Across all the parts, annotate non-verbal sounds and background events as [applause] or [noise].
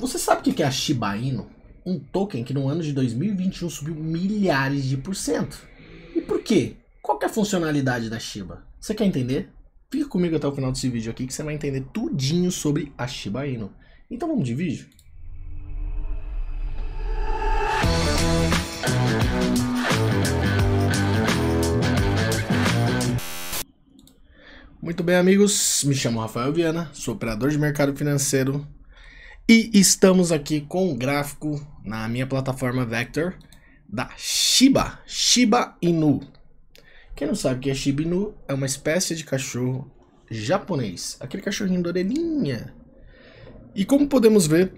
Você sabe o que é a Shiba Inu? Um token que no ano de 2021 subiu milhares de por cento. E por quê? Qual é a funcionalidade da Shiba? Você quer entender? Fica comigo até o final desse vídeo aqui que você vai entender tudinho sobre a Shiba Inu. Então vamos de vídeo? Muito bem, amigos. Me chamo Rafael Viana, sou operador de mercado financeiro e estamos aqui com um gráfico na minha plataforma Vector da Shiba, Shiba Inu. Quem não sabe o que é Shiba Inu, é uma espécie de cachorro japonês, aquele cachorrinho da orelhinha. E como podemos ver,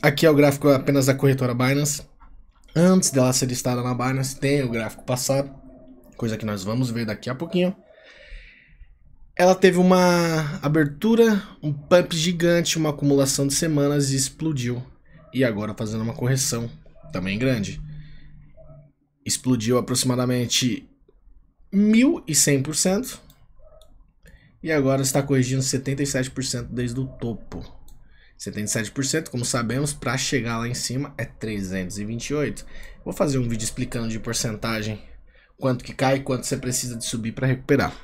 aqui é o gráfico apenas da corretora Binance. Antes dela ser listada na Binance, tem o gráfico passado, coisa que nós vamos ver daqui a pouquinho. Ela teve uma abertura, um pump gigante, uma acumulação de semanas e explodiu. E agora tá fazendo uma correção, também grande. Explodiu aproximadamente 1100% e agora está corrigindo 77% desde o topo. 77%, como sabemos, para chegar lá em cima é 328. Vou fazer um vídeo explicando de porcentagem, quanto que cai, quanto você precisa de subir para recuperar.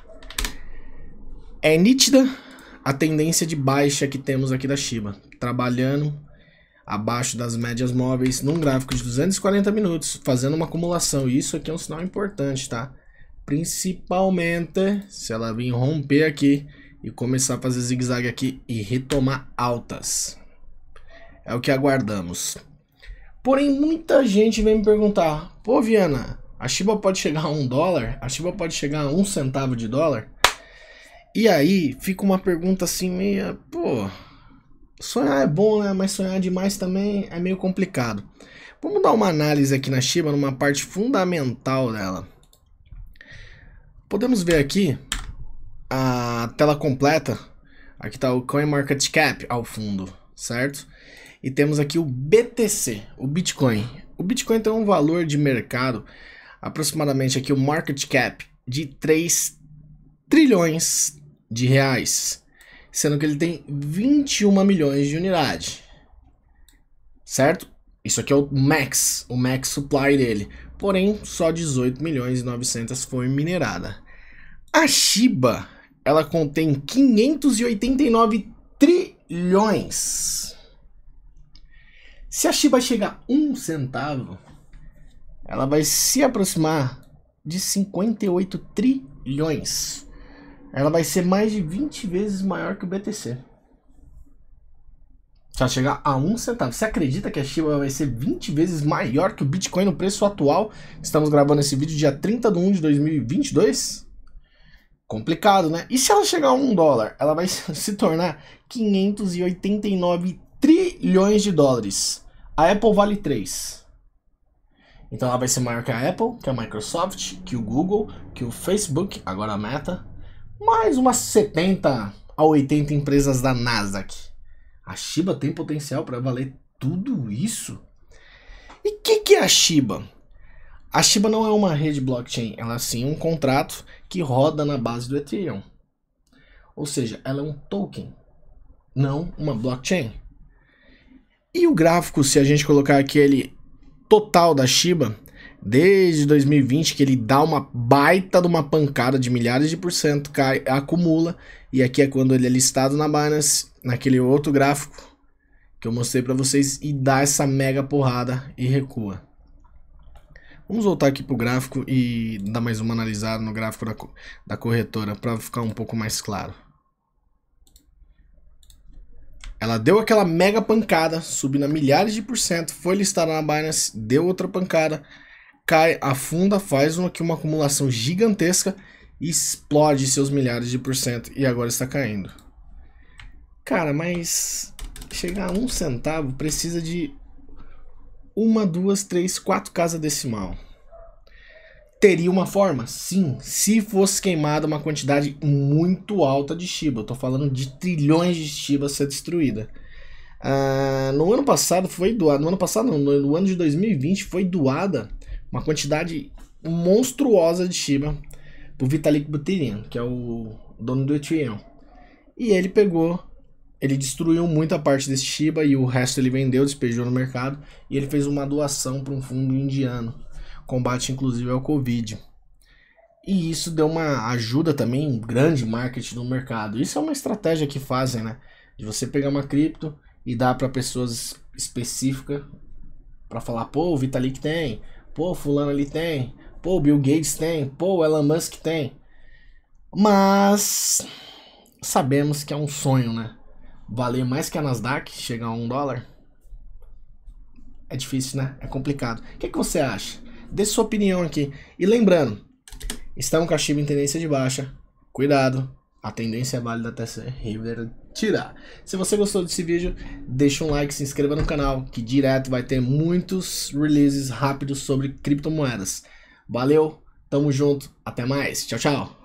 É nítida a tendência de baixa que temos aqui da Shiba, trabalhando abaixo das médias móveis num gráfico de 240 minutos, fazendo uma acumulação. E isso aqui é um sinal importante, tá? Principalmente se ela vir romper aqui e começar a fazer zigue-zague aqui e retomar altas. É o que aguardamos. Porém, muita gente vem me perguntar: pô, Viana, a Shiba pode chegar a um dólar? A Shiba pode chegar a um centavo de dólar? E aí fica uma pergunta assim meia, pô, sonhar é bom, né? Mas sonhar demais também é meio complicado. Vamos dar uma análise aqui na Shiba, numa parte fundamental dela. Podemos ver aqui a tela completa. Aqui está o CoinMarketCap ao fundo, certo? E temos aqui o BTC, o Bitcoin. O Bitcoin tem um valor de mercado, aproximadamente aqui o market cap, de 3 trilhões de reais, sendo que ele tem 21 milhões de unidade. Certo? Isso aqui é o max, o max supply dele. Porém, só 18 milhões e 900 foi minerada. A Shiba, ela contém 589 trilhões. Se a Shiba chegar a um centavo, ela vai se aproximar de 58 trilhões ela vai ser mais de 20 vezes maior que o BTC. Se ela chegar a um centavo. Você acredita que a Shiba vai ser 20 vezes maior que o Bitcoin no preço atual? Estamos gravando esse vídeo dia 30 de 1 de 2022? Complicado, né? E se ela chegar a um dólar? Ela vai [laughs] se tornar 589 trilhões de dólares. A Apple vale 3. Então ela vai ser maior que a Apple, que a Microsoft, que o Google, que o Facebook, agora a Meta, mais umas 70 a 80 empresas da Nasdaq. A Shiba tem potencial para valer tudo isso? E o que, que é a Shiba? A Shiba não é uma rede blockchain, ela é sim um contrato que roda na base do Ethereum. Ou seja, ela é um token, não uma blockchain. E o gráfico, se a gente colocar aquele total da Shiba, desde 2020 que ele dá uma baita de uma pancada de milhares de por cento, cai, acumula, e aqui é quando ele é listado na Binance, naquele outro gráfico que eu mostrei para vocês, e dá essa mega porrada e recua. Vamos voltar aqui para o gráfico e dar mais uma analisada no gráfico da, da corretora para ficar um pouco mais claro. Ela deu aquela mega pancada, subindo a milhares de por cento, foi listada na Binance, deu outra pancada, cai, afunda, faz uma, aqui uma acumulação gigantesca e explode seus milhares de por cento e agora está caindo. Cara, mas chegar a um centavo precisa de uma, duas, três, quatro casas decimal. Teria uma forma? Sim, se fosse queimada uma quantidade muito alta de Shiba. Estou falando de trilhões de Shiba ser destruída. Ah, no ano passado foi doado. No ano passado, não, no ano de 2020 foi doada uma quantidade monstruosa de Shiba pro Vitalik Buterin, que é o dono do Ethereum. E ele pegou, ele destruiu muita parte desse Shiba e o resto ele vendeu, despejou no mercado e ele fez uma doação para um fundo indiano, combate inclusive ao Covid. E isso deu uma ajuda também, um grande marketing no mercado. Isso é uma estratégia que fazem, né? De você pegar uma cripto e dar para pessoas específicas para falar, pô, o Vitalik tem, Pô, fulano ali tem. Pô, Bill Gates tem. Pô, Elon Musk tem. Mas sabemos que é um sonho, né? Valer mais que a Nasdaq, chegar a um dólar. É difícil, né? É complicado. O que, que você acha? Dê sua opinião aqui. E lembrando, está um cachimbo em tendência de baixa. Cuidado. A tendência é válida até ser revertida tirar. Se você gostou desse vídeo, deixa um like, se inscreva no canal, que direto vai ter muitos releases rápidos sobre criptomoedas. Valeu, tamo junto, até mais, tchau, tchau!